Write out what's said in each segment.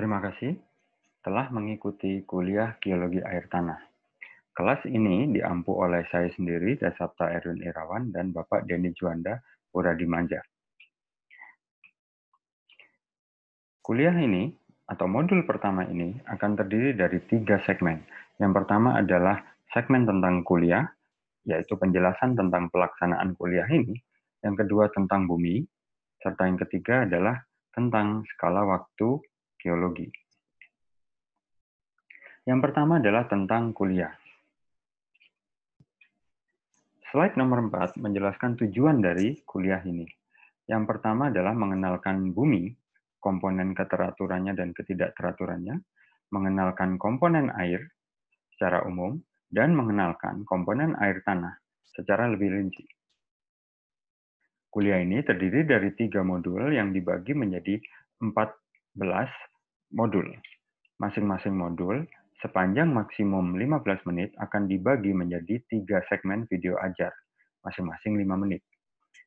Terima kasih telah mengikuti kuliah Geologi Air Tanah. Kelas ini diampu oleh saya sendiri, dan Erwin Irawan, dan Bapak Denny Juanda Dimanja. Kuliah ini, atau modul pertama ini, akan terdiri dari tiga segmen. Yang pertama adalah segmen tentang kuliah, yaitu penjelasan tentang pelaksanaan kuliah ini, yang kedua tentang bumi, serta yang ketiga adalah tentang skala waktu geologi. Yang pertama adalah tentang kuliah. Slide nomor 4 menjelaskan tujuan dari kuliah ini. Yang pertama adalah mengenalkan bumi, komponen keteraturannya dan ketidakteraturannya, mengenalkan komponen air secara umum, dan mengenalkan komponen air tanah secara lebih rinci. Kuliah ini terdiri dari tiga modul yang dibagi menjadi 14 modul. Masing-masing modul sepanjang maksimum 15 menit akan dibagi menjadi tiga segmen video ajar, masing-masing 5 menit.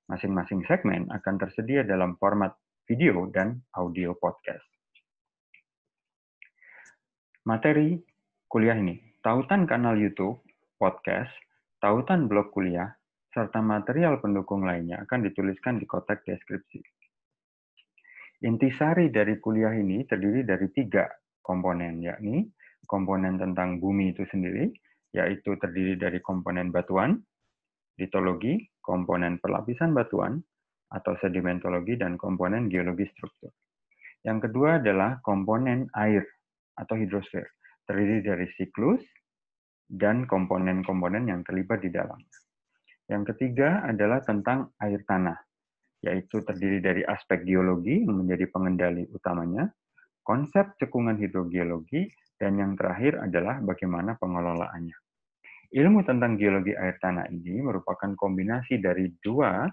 Masing-masing segmen akan tersedia dalam format video dan audio podcast. Materi kuliah ini, tautan kanal YouTube, podcast, tautan blog kuliah, serta material pendukung lainnya akan dituliskan di kotak deskripsi. Intisari dari kuliah ini terdiri dari tiga komponen, yakni komponen tentang bumi itu sendiri, yaitu terdiri dari komponen batuan, litologi, komponen perlapisan batuan, atau sedimentologi, dan komponen geologi struktur. Yang kedua adalah komponen air atau hidrosfer, terdiri dari siklus dan komponen-komponen yang terlibat di dalam. Yang ketiga adalah tentang air tanah, yaitu terdiri dari aspek geologi yang menjadi pengendali utamanya, konsep cekungan hidrogeologi, dan yang terakhir adalah bagaimana pengelolaannya. Ilmu tentang geologi air tanah ini merupakan kombinasi dari dua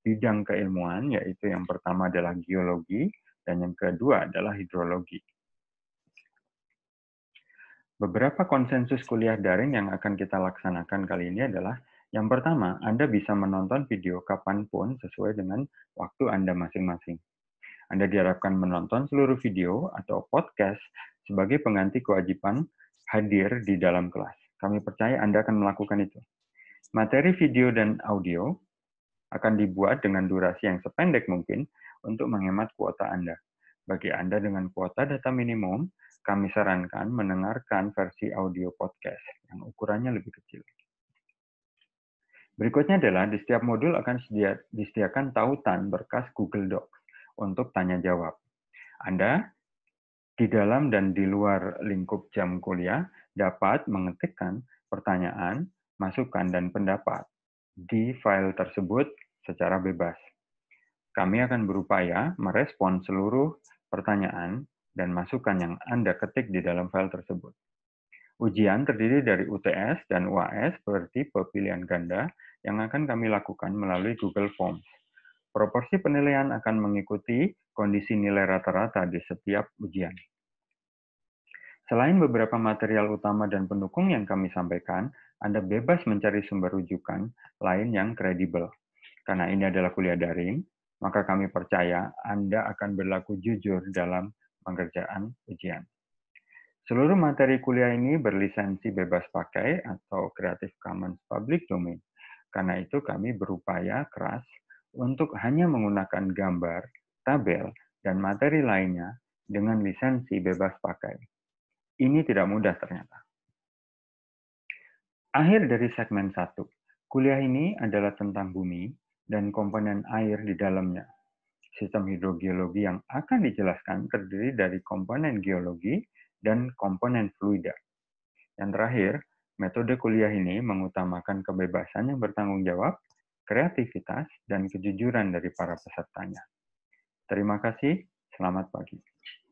bidang keilmuan, yaitu yang pertama adalah geologi, dan yang kedua adalah hidrologi. Beberapa konsensus kuliah daring yang akan kita laksanakan kali ini adalah yang pertama, Anda bisa menonton video kapanpun sesuai dengan waktu Anda masing-masing. Anda diharapkan menonton seluruh video atau podcast sebagai pengganti kewajiban hadir di dalam kelas. Kami percaya Anda akan melakukan itu. Materi video dan audio akan dibuat dengan durasi yang sependek mungkin untuk menghemat kuota Anda. Bagi Anda dengan kuota data minimum, kami sarankan mendengarkan versi audio podcast yang ukurannya lebih kecil. Berikutnya adalah di setiap modul akan disediakan tautan berkas Google Docs untuk tanya jawab. Anda di dalam dan di luar lingkup jam kuliah dapat mengetikkan pertanyaan, masukan, dan pendapat di file tersebut secara bebas. Kami akan berupaya merespon seluruh pertanyaan dan masukan yang Anda ketik di dalam file tersebut. Ujian terdiri dari UTS dan UAS bertipe pilihan ganda yang akan kami lakukan melalui Google Forms. Proporsi penilaian akan mengikuti kondisi nilai rata-rata di setiap ujian. Selain beberapa material utama dan pendukung yang kami sampaikan, Anda bebas mencari sumber rujukan lain yang kredibel. Karena ini adalah kuliah daring, maka kami percaya Anda akan berlaku jujur dalam pengerjaan ujian. Seluruh materi kuliah ini berlisensi bebas pakai atau Creative Commons Public Domain. Karena itu kami berupaya keras untuk hanya menggunakan gambar, tabel, dan materi lainnya dengan lisensi bebas pakai. Ini tidak mudah ternyata. Akhir dari segmen 1. Kuliah ini adalah tentang bumi dan komponen air di dalamnya. Sistem hidrogeologi yang akan dijelaskan terdiri dari komponen geologi, dan komponen fluida. Yang terakhir, metode kuliah ini mengutamakan kebebasan yang bertanggung jawab, kreativitas, dan kejujuran dari para pesertanya. Terima kasih, selamat pagi.